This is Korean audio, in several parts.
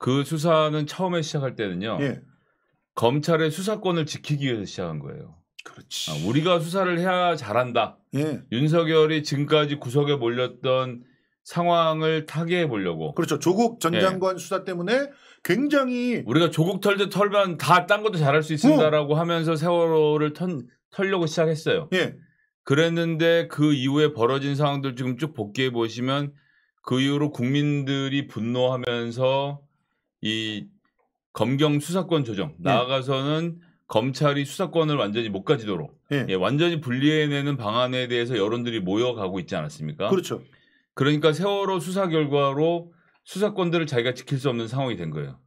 그 수사는 처음에 시작할 때는요. 예. 검찰의 수사권을 지키기 위해서 시작한 거예요. 그렇지. 아, 우리가 수사를 해야 잘한다. 예. 윤석열이 지금까지 구석에 몰렸던 상황을 타개해 보려고. 그렇죠. 조국 전 예. 장관 예. 수사 때문에 굉장히 우리가 조국 털도 털면 다딴 것도 잘할 수 있습니다라고 어. 하면서 세월호를 턴, 털려고 시작했어요. 예. 그랬는데 그 이후에 벌어진 상황들 지금 쭉 복귀해 보시면 그 이후로 국민들이 분노하면서 이 검경 수사권 조정 예. 나아가서는 검찰이 수사권을 완전히 못 가지도록 예. 예, 완전히 분리해내는 방안에 대해서 여론들이 모여가고 있지 않았습니까? 그렇죠. 그러니까 세월호 수사 결과로 수사권들을 자기가 지킬 수 없는 상황이 된 거예요.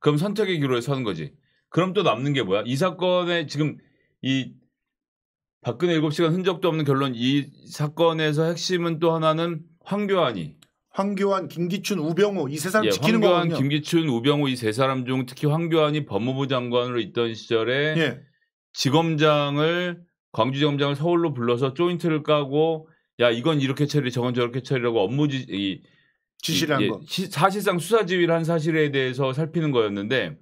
그럼 선택의 기로에 서는 거지. 그럼 또 남는 게 뭐야? 이 사건에 지금 이 박근혜 7시간 흔적도 없는 결론 이 사건에서 핵심은 또 하나는 황교안이 황교안, 김기춘, 우병우 이세 사람 예, 지키는 황교안, 거거든요. 김기춘, 우병우 이 세 사람 중 특히 황교안이 법무부 장관으로 있던 시절에 예. 지검장을 광주지검장을 서울로 불러서 조인트를 까고 야 이건 이렇게 처리, 저건 저렇게 처리라고 업무 지, 이, 지시를 한 예, 거. 사실상 수사 지휘를 한 사실에 대해서 살피는 거였는데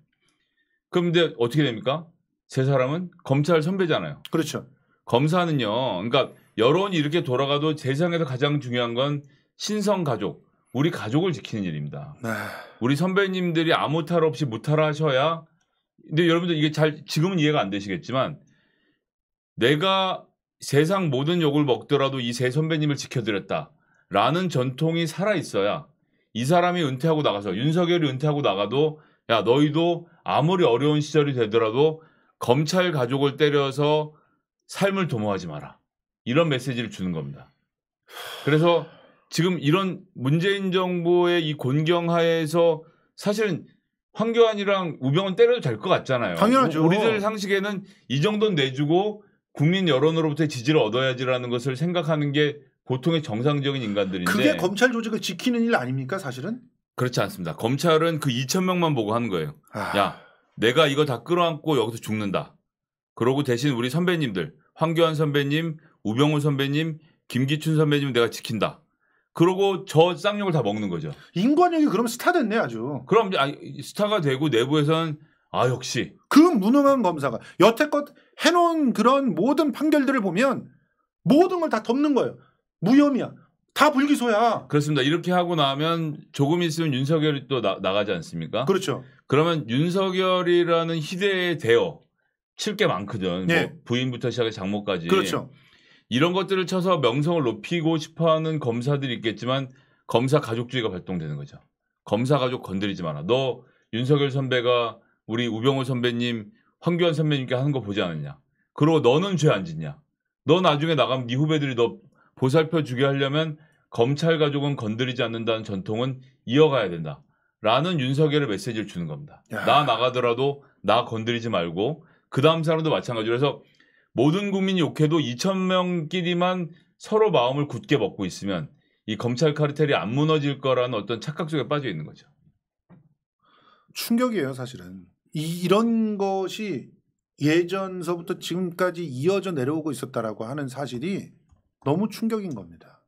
그럼 이제 어떻게 됩니까? 세 사람은 검찰 선배잖아요. 그렇죠. 검사는요. 그러니까 여론이 이렇게 돌아가도 세상에서 가장 중요한 건 신성 가족, 우리 가족을 지키는 일입니다. 네. 우리 선배님들이 아무 탈 없이 무탈하셔야. 근데 여러분들 이게 잘 지금은 이해가 안 되시겠지만 내가 세상 모든 욕을 먹더라도 이 세 선배님을 지켜드렸다라는 전통이 살아 있어야 이 사람이 은퇴하고 나가서 윤석열이 은퇴하고 나가도 야 너희도 아무리 어려운 시절이 되더라도 검찰 가족을 때려서 삶을 도모하지 마라 이런 메시지를 주는 겁니다. 그래서 지금 이런 문재인 정부의 이 곤경하에서 사실은 황교안이랑 우병은 때려도 될 것 같잖아요. 당연하죠. 우리들 상식에는 이 정도는 내주고 국민 여론으로부터 지지를 얻어야지라는 것을 생각하는 게 보통의 정상적인 인간들인데 그게 검찰 조직을 지키는 일 아닙니까 사실은? 그렇지 않습니다. 검찰은 그 2천 명만 보고 하는 거예요. 아... 야, 내가 이거 다 끌어안고 여기서 죽는다. 그러고 대신 우리 선배님들 황교안 선배님, 우병우 선배님, 김기춘 선배님 내가 지킨다. 그러고 저 쌍욕을 다 먹는 거죠. 인관영이 그럼 스타 됐네 아주. 그럼 이제 아, 스타가 되고 내부에선 아 역시 그 무능한 검사가 여태껏 해놓은 그런 모든 판결들을 보면 모든 걸 다 덮는 거예요. 무혐의야. 다 불기소야. 그렇습니다. 이렇게 하고 나면 조금 있으면 윤석열이 또 나, 나가지 않습니까? 그렇죠. 그러면 윤석열이라는 희대에 대어 칠게 많거든. 뭐 네. 뭐 부인부터 시작해 장모까지. 그렇죠. 이런 것들을 쳐서 명성을 높이고 싶어하는 검사들이 있겠지만 검사 가족주의가 발동되는 거죠. 검사 가족 건드리지 마라. 너 윤석열 선배가 우리 우병호 선배님, 황교안 선배님께 하는 거 보지 않았냐? 그리고 너는 죄 안 짓냐? 너 나중에 나가면 네 후배들이 너 보살펴 주게 하려면 검찰 가족은 건드리지 않는다는 전통은 이어가야 된다. 라는 윤석열의 메시지를 주는 겁니다. 야. 나 나가더라도 나 건드리지 말고 그 다음 사람도 마찬가지로 해서 모든 국민이 욕해도 2천 명끼리만 서로 마음을 굳게 먹고 있으면 이 검찰 카르텔이 안 무너질 거라는 어떤 착각 속에 빠져 있는 거죠. 충격이에요, 사실은. 이, 이런 것이 예전서부터 지금까지 이어져 내려오고 있었다라고 하는 사실이 너무 충격인 겁니다.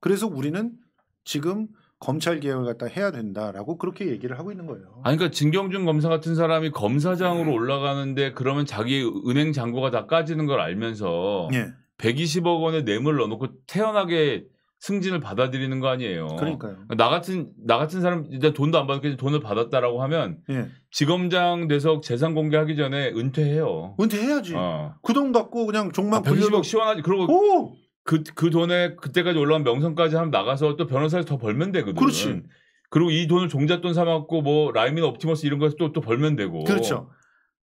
그래서 우리는 지금 검찰 개혁을 갖다 해야 된다라고 그렇게 얘기를 하고 있는 거예요. 아니, 그러니까 진경준 검사 같은 사람이 검사장으로 음. 올라가는데 그러면 자기 은행 잔고가 다 까지는 걸 알면서 예. 120억 원의 뇌물 넣어놓고 태연하게 승진을 받아들이는 거 아니에요. 그러니까요. 그러니까 나 같은 나 같은 사람 이제 돈도 안 받고 돈을 받았다라고 하면 예. 지검장 돼서 재산 공개하기 전에 은퇴해요. 은퇴해야지. 어. 그돈 갖고 그냥 종만 아, 120억 시원하지. 그러고 오! 그, 그 돈에 그때까지 올라온 명성까지 하면 나가서 또변호사에서더 벌면 되거든. 그렇지. 그리고 이 돈을 종잣돈 삼았고 뭐 라이민 옵티머스 이런 거에서 또, 또 벌면 되고. 그렇죠.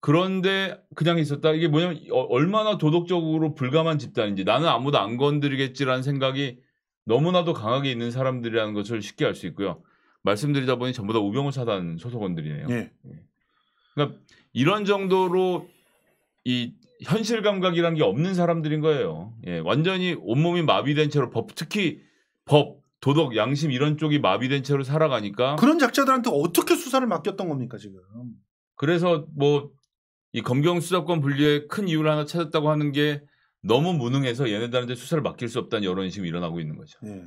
그런데 그냥 있었다. 이게 뭐냐면 어, 얼마나 도덕적으로 불감한 집단인지 나는 아무도 안 건드리겠지라는 생각이 너무나도 강하게 있는 사람들이라는 것을 쉽게 알 수 있고요. 말씀드리다 보니 전부 다 우병우 사단 소속원들이네요. 예. 예. 그러니까 이런 정도로 이 현실 감각이라는게 없는 사람들인 거예요. 예, 완전히 온몸이 마비된 채로 법, 특히 법, 도덕, 양심 이런 쪽이 마비된 채로 살아가니까 그런 작자들한테 어떻게 수사를 맡겼던 겁니까 지금? 그래서 뭐 이 검경 수사권 분리에큰 이유를 하나 찾았다고 하는 게 너무 무능해서 얘네들한테 수사를 맡길 수 없다는 여론이 지금 일어나고 있는 거죠. 예.